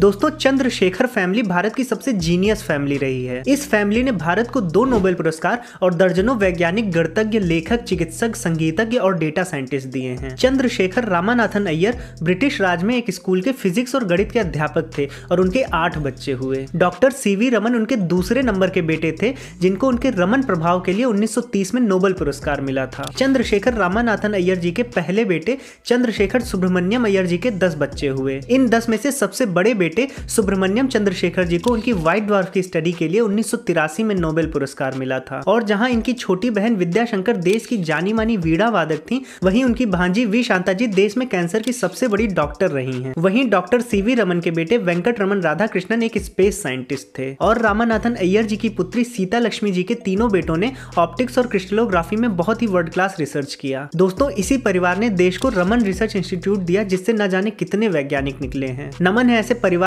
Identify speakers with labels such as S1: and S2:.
S1: दोस्तों चंद्रशेखर फैमिली भारत की सबसे जीनियस फैमिली रही है इस फैमिली ने भारत को दो नोबेल पुरस्कार और दर्जनों वैज्ञानिक गणतज्ञ लेखक चिकित्सक संगीतज्ञ और डेटा साइंटिस्ट दिए हैं चंद्रशेखर रामानाथन अय्यर ब्रिटिश राज में एक स्कूल के फिजिक्स और गणित के अध्यापक थे और उनके आठ बच्चे हुए डॉक्टर सी रमन उनके दूसरे नंबर के बेटे थे जिनको उनके रमन प्रभाव के लिए उन्नीस में नोबेल पुरस्कार मिला था चंद्रशेखर रामानाथन अय्यर जी के पहले बेटे चंद्रशेखर सुब्रमण्यम अय्यर जी के दस बच्चे हुए इन दस में से सबसे बड़े बेटे बेटे सुब्रमण्यम चंद्रशेखर जी को उनकी व्हाइट ड्वार्फ की स्टडी के लिए उन्नीस में नोबेल पुरस्कार मिला था और जहाँ इनकी छोटी बहन विद्याशंकर देश की जानी मानी वीड़ा वादक थी वहीं उनकी भांजी वी शांता जी देश में कैंसर की सबसे बड़ी डॉक्टर रही हैं वहीं डॉक्टर सीवी रमन के बेटे वेंकट रमन राधाकृष्णन एक स्पेस साइंटिस्ट थे और रामानाथन अय्यर जी की पुत्री सीता लक्ष्मी जी के तीनों बेटों ने ऑप्टिक्स और क्रिस्टलोग्राफी में बहुत ही वर्ल्ड क्लास रिसर्च किया दोस्तों इसी परिवार ने देश को रमन रिसर्च इंस्टीट्यूट दिया जिससे न जाने कितने वैज्ञानिक निकले हैं नमन है ऐसे परिवार